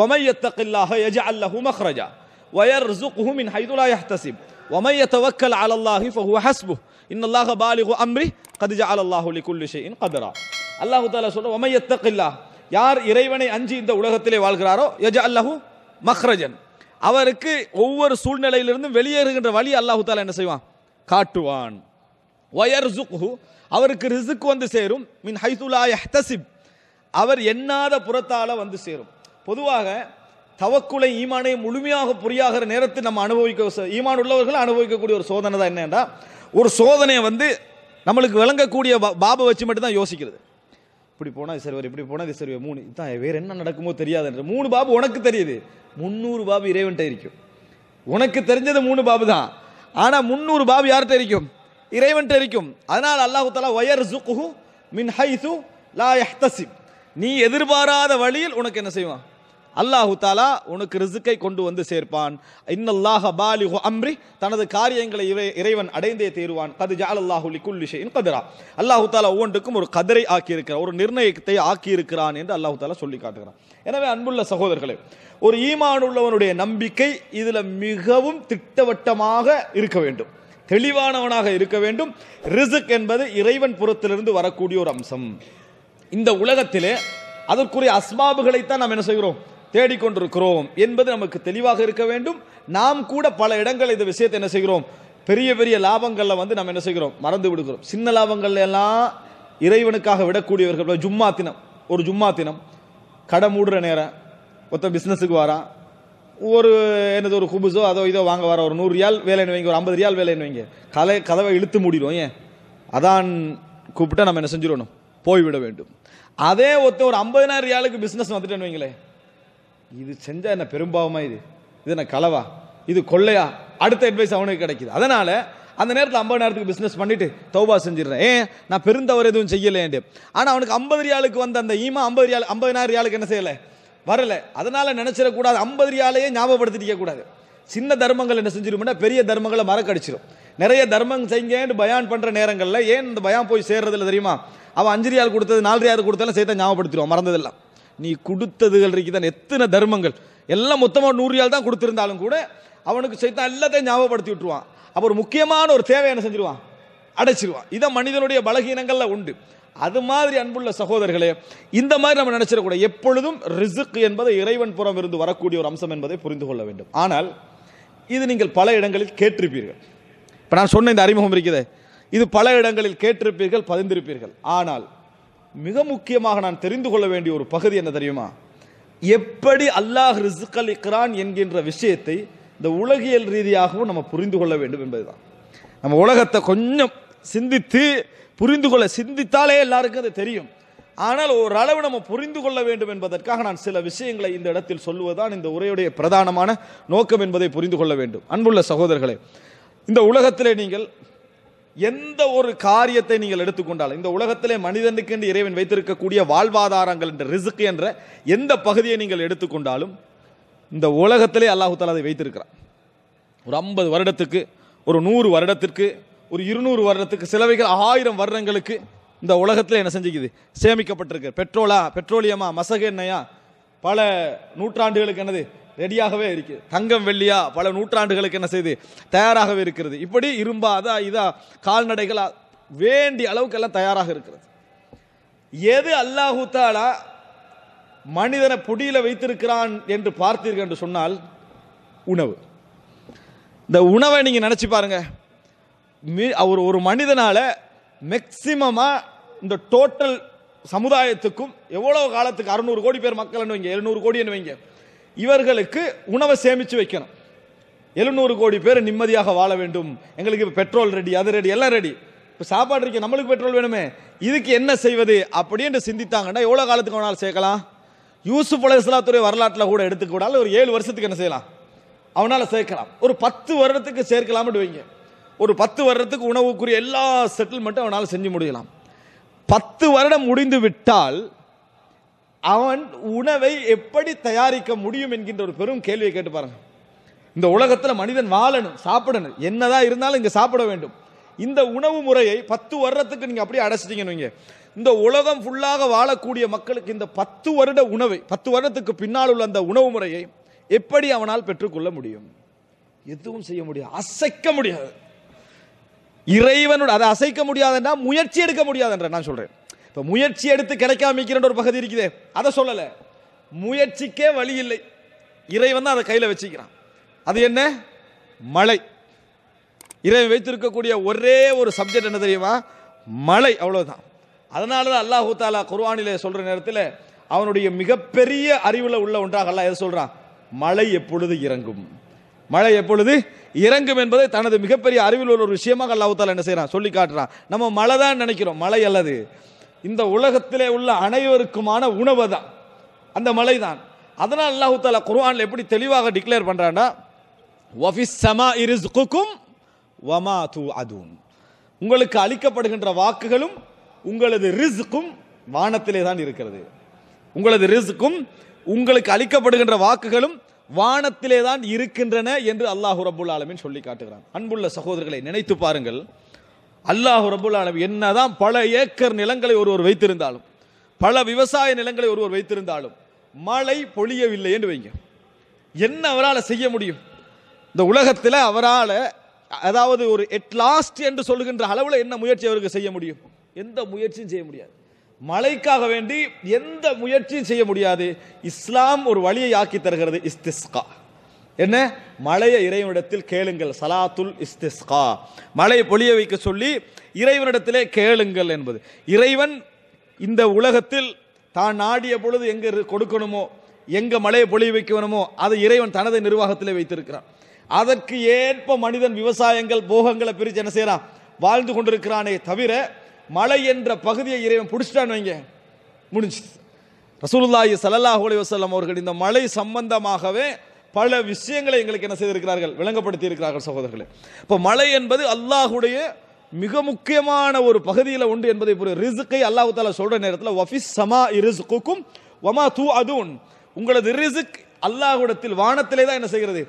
ومن يتق الله يجعل له مخرجا ويرزقه من حيث لا يحتسب ومن يتوكل على الله فهو حسبه ان الله بالغ امره قد جعل الله لكل شيء قدرا அல்லாஹு தாலா சொல்ற ஒமை எத்தகில்லா யார் இறைவனை அஞ்சு இந்த உலகத்திலே வாழ்கிறாரோ யஜ அல்லஹு மஹ்ரஜன் அவருக்கு ஒவ்வொரு சூழ்நிலையிலிருந்தும் வெளியேறுகின்ற வழி அல்லாஹு தாலா என்ன செய்வான் காட்டுவான் ஒயர் ஜுக்ஹு அவருக்கு ரிசுக்கு வந்து சேரும் மின் ஹைதுலா எஹ்தசிப் அவர் எண்ணாத புறத்தால வந்து சேரும் பொதுவாக தவக்குலை ஈமானை முழுமையாக புரியாகிற நேரத்தில் நம்ம அனுபவிக்க ஈமான் உள்ளவர்கள் அனுபவிக்கக்கூடிய ஒரு சோதனை தான் என்னென்னா ஒரு சோதனையை வந்து நம்மளுக்கு விளங்கக்கூடிய பாபை வச்சு மட்டும்தான் யோசிக்கிறது இப்படி போனால் இது சரிவர் இப்படி போனால் இது மூணு இதான் வேறு என்ன நடக்குமோ தெரியாதுன்ற மூணு பாபு உனக்கு தெரியுது முந்நூறு பாபு இறைவன்கிட்ட இருக்கும் உனக்கு தெரிஞ்சது மூணு பாபு தான் ஆனால் முந்நூறு பாபு யார்கிட்ட இருக்கும் இறைவன்ட்ட இருக்கும் அதனால் அல்லாஹு தலா ஒயர் ஜுக்குஹு மின் ஹைசு லா எஹ்தசிப் நீ எதிர்பாராத வழியில் உனக்கு என்ன செய்வான் அல்லாஹு தாலா உனக்கு ரிசுக்கை கொண்டு வந்து சேர்ப்பான் இன்னல்லாஹ பாலிஹு அம்ரி தனது காரியங்களை இவை இறைவன் அடைந்தே தீருவான் கது ஜாலல்லாஹு குல்லிஷின் கதிரா அல்லாஹு தாலா ஒவ்வொன்றுக்கும் ஒரு கதிரை ஆக்கியிருக்கிறார் ஒரு நிர்ணயத்தை ஆக்கியிருக்கிறான் என்று அல்லாஹு தாலா சொல்லி காட்டுகிறான் எனவே அன்புள்ள சகோதரர்களே ஒரு ஈமான் உள்ளவனுடைய நம்பிக்கை இதில் மிகவும் திட்டவட்டமாக இருக்க வேண்டும் தெளிவானவனாக இருக்க வேண்டும் ரிசுக் என்பது இறைவன் புறத்திலிருந்து வரக்கூடிய ஒரு அம்சம் இந்த உலகத்திலே அதற்குரிய அஸ்மாபுகளைத்தான் நாம் என்ன செய்கிறோம் தேடிக்கொண்டிருக்கிறோம் என்பது நமக்கு தெளிவாக இருக்க வேண்டும் நாம் கூட பல இடங்கள் இந்த விஷயத்தை என்ன செய்கிறோம் பெரிய பெரிய லாபங்களில் வந்து நம்ம என்ன செய்கிறோம் மறந்து விடுகிறோம் சின்ன லாபங்கள் எல்லாம் இறைவனுக்காக விடக்கூடியவர்கள் ஜும்மா தினம் ஒரு ஜும்மா தினம் கடை மூடுற நேரம் ஒருத்த பிஸ்னஸுக்கு வரான் ஒரு என்னது ஒரு குபுசோ அதோ இதோ வாங்க வர ஒரு நூறு ரியால் வேலைன்னு வைங்க ஒரு ஐம்பது ரியால் வேலைன்னு வைங்க கலை கதவை இழுத்து மூடிடுவோம் ஏன் அதான் கூப்பிட்டா நம்ம என்ன செஞ்சிடணும் போய்விட வேண்டும் அதே ஒருத்தன் ஒரு ஐம்பதினாயிரம் ரியாலுக்கு பிஸ்னஸ் வந்துட்டேன்னு வைங்களே இது செஞ்சால் என்ன பெரும்பாவமாக இது இது என்ன கலவா இது கொள்ளையா அடுத்த அட்வைஸ் அவனுக்கு கிடைக்குது அதனால் அந்த நேரத்தில் ஐம்பது நேரத்துக்கு பிஸ்னஸ் பண்ணிவிட்டு தௌபா செஞ்சிடறேன் ஏன் நான் பெருந்தவர் எதுவும் செய்யலேன்ட்டு ஆனால் அவனுக்கு ஐம்பது ரியாலுக்கு வந்த அந்த ஈமா ஐம்பது ரியால் ஐம்பதினாயிரம் ரியாலுக்கு என்ன செய்யலை வரல அதனால் நினச்சிடக்கூடாது ஐம்பது ரியாலையே ஞாபகப்படுத்திக்க கூடாது சின்ன தர்மங்கள் என்ன செஞ்சிருமோன்னா பெரிய தர்மங்களை மறக்கடிச்சிடும் நிறைய தர்மம் செய்யன்னு பயான் பண்ணுற நேரங்களில் ஏன் இந்த பயம் போய் சேர்றதில்ல தெரியுமா அவன் அஞ்சு ஆள் கொடுத்தது நாலு ஆள் கொடுத்தாலும் சேர்த்த ஞாபகப்படுத்திடுவோம் மறந்ததெல்லாம் நீ கொடுத்ததுகள் இருக்குதான் எத்தனை தர்மங்கள் எல்லாம் மொத்தமாக நூறு ஆள் தான் கொடுத்துருந்தாலும் கூட அவனுக்கு சேர்த்தா எல்லாத்தையும் ஞாபகப்படுத்தி விட்டுருவான் அப்போ ஒரு முக்கியமான ஒரு தேவை என்ன செஞ்சிருவான் அடைச்சிருவான் இதை மனிதனுடைய பலகீனங்களில் உண்டு அது மாதிரி அன்புள்ள சகோதரர்களே இந்த மாதிரி நம்ம நினைச்சிடக்கூடாது எப்பொழுதும் ரிசுக் என்பது இறைவன் புறம் இருந்து வரக்கூடிய ஒரு அம்சம் என்பதை புரிந்து கொள்ள வேண்டும் ஆனால் இது நீங்கள் பல இடங்களில் கேட்டிருப்பீர்கள் இப்போ நான் சொன்ன இந்த அறிமுகம் இருக்குது இது பல இடங்களில் கேட்டிருப்பீர்கள் பதிந்திருப்பீர்கள் ஆனால் மிக முக்கியமாக நான் தெரிந்து கொள்ள வேண்டிய ஒரு பகுதி என்ன தெரியுமா எப்படி அல்லாஹ் ரிசுக்கல் இக்ரான் என்கின்ற விஷயத்தை இந்த உலகியல் ரீதியாகவும் நம்ம புரிந்து கொள்ள வேண்டும் என்பதுதான் நம்ம உலகத்தை கொஞ்சம் சிந்தித்து புரிந்து கொள்ள சிந்தித்தாலே எல்லாருக்கும் அது தெரியும் ஆனால் ஓரளவு நம்ம புரிந்து கொள்ள வேண்டும் என்பதற்காக நான் சில விஷயங்களை இந்த இடத்தில் சொல்லுவதுதான் இந்த உரையுடைய பிரதானமான நோக்கம் என்பதை புரிந்து கொள்ள வேண்டும் அன்புள்ள சகோதரர்களே இந்த உலகத்திலே நீங்கள் எந்த ஒரு காரியத்தை நீங்கள் எடுத்துக்கொண்டாலும் இந்த உலகத்திலே மனிதனுக்கு என்று இறைவன் வைத்திருக்கக்கூடிய வாழ்வாதாரங்கள் என்ற ரிசுக்கு என்ற எந்த பகுதியை நீங்கள் எடுத்துக்கொண்டாலும் இந்த உலகத்திலே அல்லாஹு தாலா அதை வைத்திருக்கிறான் ஒரு ஐம்பது வருடத்துக்கு ஒரு நூறு வருடத்திற்கு ஒரு இருநூறு வருடத்துக்கு சிலவைகள் ஆயிரம் வருடங்களுக்கு இந்த உலகத்தில் என்ன செஞ்சுக்குது சேமிக்கப்பட்டிருக்கு பெட்ரோலா பெட்ரோலியமா மசக எண்ணெயா பல நூற்றாண்டுகளுக்கு என்னது ரெடியாகவே இருக்கு தங்கம் வெள்ளியா பல நூற்றாண்டுகளுக்கு என்ன செய்து தயாராகவே இருக்கிறது இப்படி இரும்பா அதா இதா கால்நடைகளா வேண்டிய அளவுக்கு எல்லாம் தயாராக இருக்கிறது எது அல்லாஹு தாலா மனிதனை பொடியில வைத்திருக்கிறான் என்று பார்த்தீர்கள் என்று சொன்னால் உணவு இந்த உணவை நீங்க நினைச்சு பாருங்க அவர் ஒரு மனிதனால மேக்சிமமா இந்த டோட்டல் சமுதாயத்துக்கும் எவ்வளவு காலத்துக்கு அறுநூறு கோடி பேர் மக்கள் வைங்க எழுநூறு கோடி வைங்க இவர்களுக்கு உணவை சேமித்து வைக்கணும் எழுநூறு கோடி பேர் நிம்மதியாக வாழ வேண்டும் எங்களுக்கு இப்போ பெட்ரோல் ரெடி அது ரெடி எல்லாம் ரெடி இப்போ சாப்பாடு இருக்கு நம்மளுக்கு பெட்ரோல் வேணுமே இதுக்கு என்ன செய்வது அப்படின்னு சிந்தித்தாங்கன்னா எவ்வளோ காலத்துக்கு வேணாலும் சேர்க்கலாம் யூசுஃப் அலையாத்துறை வரலாற்றில் கூட எடுத்துக்கூடாது ஒரு ஏழு வருஷத்துக்கு என்ன செய்யலாம் அவனால் சேர்க்கலாம் ஒரு பத்து வருடத்துக்கு சேர்க்கலாம்னு வைங்க ஒரு பத்து வருடத்துக்கு உணவுக்குரிய எல்லா செட்டில்மெண்ட்டும் அவனால் செஞ்சு முடியலாம் பத்து வருடம் முடிந்து விட்டால் அவன் உணவை எப்படி தயாரிக்க முடியும் என்கின்ற ஒரு பெரும் கேள்வியை கேட்டு பாருங்க இந்த உலகத்தில் மனிதன் வாழணும் சாப்பிடணும் என்னதான் இருந்தாலும் இங்கே சாப்பிட வேண்டும் இந்த உணவு முறையை பத்து வருடத்துக்கு நீங்கள் அப்படியே அடைச்சிட்டீங்க இந்த உலகம் ஃபுல்லாக வாழக்கூடிய மக்களுக்கு இந்த பத்து வருட உணவை பத்து வருடத்துக்கு பின்னால் உள்ள அந்த உணவு முறையை எப்படி அவனால் பெற்றுக்கொள்ள முடியும் எதுவும் செய்ய முடியாது அசைக்க முடியாது இறைவனோட அதை அசைக்க முடியாதுன்னா முயற்சி எடுக்க முடியாதுன்ற நான் சொல்கிறேன் இப்போ முயற்சி எடுத்து கிடைக்காமிக்கிறன்ற ஒரு பகுதி இருக்குது அதை சொல்லலை முயற்சிக்கே வழி இல்லை இறைவன் தான் அதை கையில் வச்சுக்கிறான் அது என்ன மழை இறைவன் வைத்திருக்கக்கூடிய ஒரே ஒரு சப்ஜெக்ட் என்ன தெரியுமா மழை அவ்வளோதான் அதனால தான் அல்லாஹூ தாலா குர்வானிலே சொல்கிற நேரத்தில் அவனுடைய மிகப்பெரிய அறிவில் உள்ள ஒன்றாக அல்லா எதை சொல்கிறான் மழை எப்பொழுது இறங்கும் மழை எப்பொழுது இறங்கும் என்பதை தனது மிகப்பெரிய அறிவில் உள்ள ஒரு விஷயமாக அல்லாஹூ தாலா என்ன செய்கிறான் சொல்லி காட்டுறான் நம்ம மழை தான் நினைக்கிறோம் மழை அல்லது இந்த உலகத்திலே உள்ள அனைவருக்குமான உணவு தான் அந்த மலை தான் அதனால் அல்லாஹு தாலா குர்ஆனில் எப்படி தெளிவாக டிக்ளேர் பண்ணுறான்னா வஃபிஸ் சமா உங்களுக்கு அளிக்கப்படுகின்ற வாக்குகளும் உங்களது ரிஸ்க்கும் வானத்திலே தான் இருக்கிறது உங்களது ரிஸ்க்கும் உங்களுக்கு அளிக்கப்படுகின்ற வாக்குகளும் வானத்திலே தான் இருக்கின்றன என்று அல்லாஹு ரபுல் ஆலமின் சொல்லி காட்டுகிறான் அன்புள்ள சகோதரர்களை நினைத்து பாருங்கள் அல்லாஹு ரபுல் ஆலம் என்னதான் பல ஏக்கர் நிலங்களை ஒருவர் வைத்திருந்தாலும் பல விவசாய நிலங்களை ஒருவர் வைத்திருந்தாலும் மழை பொழியவில்லை என்று வைங்க என்ன அவரால் செய்ய முடியும் இந்த உலகத்தில் அவரால் அதாவது ஒரு எட் லாஸ்ட் என்று சொல்லுகின்ற அளவில் என்ன முயற்சி அவருக்கு செய்ய முடியும் எந்த முயற்சியும் செய்ய முடியாது மழைக்காக வேண்டி எந்த முயற்சியும் செய்ய முடியாது இஸ்லாம் ஒரு வழியை ஆக்கி தருகிறது இஸ்திஸ்கா என்ன மழையை இறைவனிடத்தில் கேளுங்கள் சலாத்துல் இஸ்திஸ்கா மழையை பொழிய வைக்க சொல்லி இறைவனிடத்திலே கேளுங்கள் என்பது இறைவன் இந்த உலகத்தில் தான் நாடிய பொழுது எங்கே கொடுக்கணுமோ எங்கே மழையை பொழிய வைக்கணுமோ அதை இறைவன் தனது நிர்வாகத்திலே வைத்திருக்கிறான் அதற்கு ஏற்ப மனிதன் விவசாயங்கள் போகங்களை பிரித்து என்ன செய்யறான் வாழ்ந்து கொண்டிருக்கிறானே தவிர மலை என்ற பகுதியை இறைவன் பிடிச்சிட்டான் வைங்க முடிஞ்சு ரசூலுல்லாஹி சல்லாஹூலி வசல்லாம் அவர்கள் இந்த மலை சம்பந்தமாகவே பல விஷயங்களை எங்களுக்கு என்ன செய்திருக்கிறார்கள் விளங்கப்படுத்தி இருக்கிறார்கள் சகோதரர்களே இப்போ மழை என்பது அல்லாஹுடைய மிக முக்கியமான ஒரு பகுதியில் உண்டு என்பதை புரிய ரிசுக்கை அல்லாஹு தாலா சொல்ற நேரத்தில் வஃபிஸ் சமா இருக்கும் வமா தூ அதுன் உங்களது ரிசுக் அல்லாஹுடத்தில் வானத்திலே தான் என்ன செய்கிறது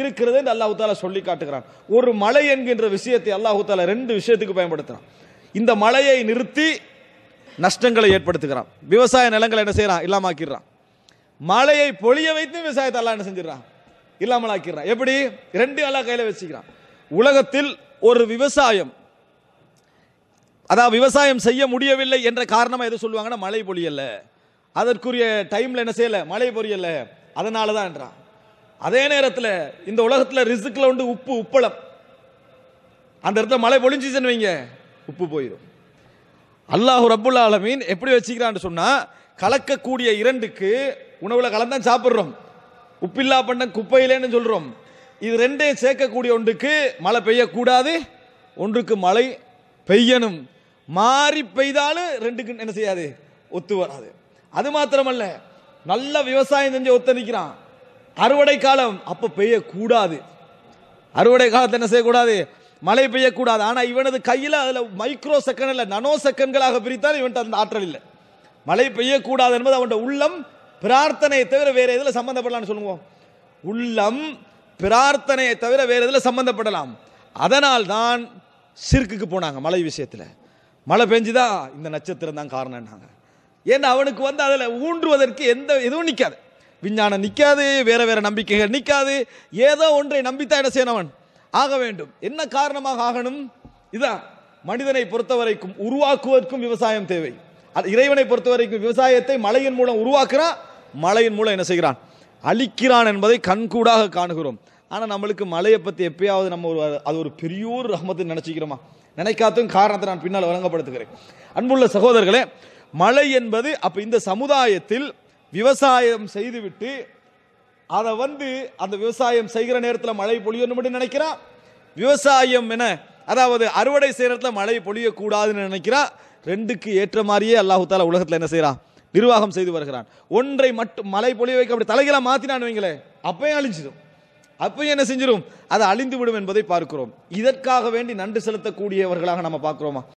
இருக்கிறது என்று அல்லாஹு தாலா சொல்லி காட்டுகிறான் ஒரு மலை என்கின்ற விஷயத்தை அல்லாஹு தாலா ரெண்டு விஷயத்துக்கு பயன்படுத்துகிறான் இந்த மலையை நிறுத்தி நஷ்டங்களை ஏற்படுத்துகிறான் விவசாய நிலங்களை என்ன செய்யறான் இல்லாமாக்கிறான் மழையை பொழிய வைத்து விவசாயத்தை அல்லா என்ன செஞ்சிடறான் இல்லாமல் ஆக்கிடுறான் எப்படி ரெண்டு அல்லா கையில் வச்சுக்கிறான் உலகத்தில் ஒரு விவசாயம் அதாவது விவசாயம் செய்ய முடியவில்லை என்ற காரணமாக எது சொல்லுவாங்கன்னா மழை பொழியல அதற்குரிய டைம்ல என்ன செய்யல மழை பொரியல அதனால என்றான் அதே நேரத்தில் இந்த உலகத்தில் ரிசுக்கில் உண்டு உப்பு உப்பளம் அந்த இடத்துல மழை பொழிஞ்சிச்சுன்னு வைங்க உப்பு போயிடும் அல்லாஹு ரப்புல்லா ஆலமீன் எப்படி வச்சுக்கிறான்னு சொன்னால் கலக்கக்கூடிய இரண்டுக்கு உணவில் கலந்தான் சாப்பிட்றோம் உப்பில்லா பண்ண குப்பையிலேன்னு சொல்கிறோம் இது ரெண்டையும் சேர்க்கக்கூடிய ஒன்றுக்கு மழை பெய்யக்கூடாது ஒன்றுக்கு மழை பெய்யணும் மாறி பெய்தாலும் ரெண்டுக்கு என்ன செய்யாது ஒத்து வராது அது மாத்திரமல்ல நல்ல விவசாயம் செஞ்சு ஒத்து நிற்கிறான் அறுவடை காலம் அப்போ பெய்யக்கூடாது அறுவடை காலத்தை என்ன செய்யக்கூடாது மழை பெய்யக்கூடாது ஆனால் இவனது கையில் அதில் மைக்ரோ செகண்ட் இல்லை நனோ செகண்ட்களாக பிரித்தால் இவன் அந்த ஆற்றல் இல்லை மழை பெய்யக்கூடாது என்பது அவனுடைய உள்ளம் பிரார்த்தனையை தவிர வேற எதில் சம்பந்தப்படலாம்னு சொல்லுவோம் உள்ளம் பிரார்த்தனையை தவிர வேற எதில் சம்பந்தப்படலாம் அதனால் தான் சிற்குக்கு போனாங்க மழை விஷயத்தில் மழை பெஞ்சுதா இந்த நட்சத்திரம் தான் காரணம்னாங்க ஏன்னா அவனுக்கு வந்து அதில் ஊன்றுவதற்கு எந்த எதுவும் நிற்காது விஞ்ஞானம் நிற்காது வேற வேற நம்பிக்கைகள் நிற்காது ஏதோ ஒன்றை நம்பித்தான் என்ன செய்யணவன் ஆக வேண்டும் என்ன காரணமாக ஆகணும் இதான் மனிதனை பொறுத்தவரைக்கும் உருவாக்குவதற்கும் விவசாயம் தேவை இறைவனை பொறுத்த வரைக்கும் விவசாயத்தை மழையின் மூலம் உருவாக்குறான் மழையின் மூலம் என்ன செய்கிறான் அழிக்கிறான் என்பதை கண்கூடாக காணுகிறோம் ஆனால் நம்மளுக்கு மழையை பற்றி எப்பயாவது நம்ம ஒரு அது ஒரு பெரிய ஒரு நினச்சிக்கிறோமா நினைக்காத்தும் காரணத்தை நான் பின்னால் வழங்கப்படுத்துகிறேன் அன்புள்ள சகோதரர்களே மழை என்பது அப்போ இந்த சமுதாயத்தில் விவசாயம் செய்துவிட்டு அதை வந்து அந்த விவசாயம் செய்கிற நேரத்தில் மழை பொழியும் நினைக்கிறான் விவசாயம் என அதாவது அறுவடை செய்கிற நேரத்தில் மழை பொழியக்கூடாதுன்னு நினைக்கிறான் ரெண்டுக்கு ஏற்ற மாதிரியே அல்லாஹு தாலா உலகத்தில் என்ன செய்கிறான் நிர்வாகம் செய்து வருகிறான் ஒன்றை மட்டும் மலை பொழிய வைக்க அப்படி தலைகளை மாற்றினான் வைங்களே அப்பயும் அழிஞ்சிடும் அப்பயும் என்ன செஞ்சிடும் அது அழிந்து விடும் என்பதை பார்க்கிறோம் இதற்காக வேண்டி நன்றி செலுத்தக்கூடியவர்களாக நம்ம பார்க்குறோமா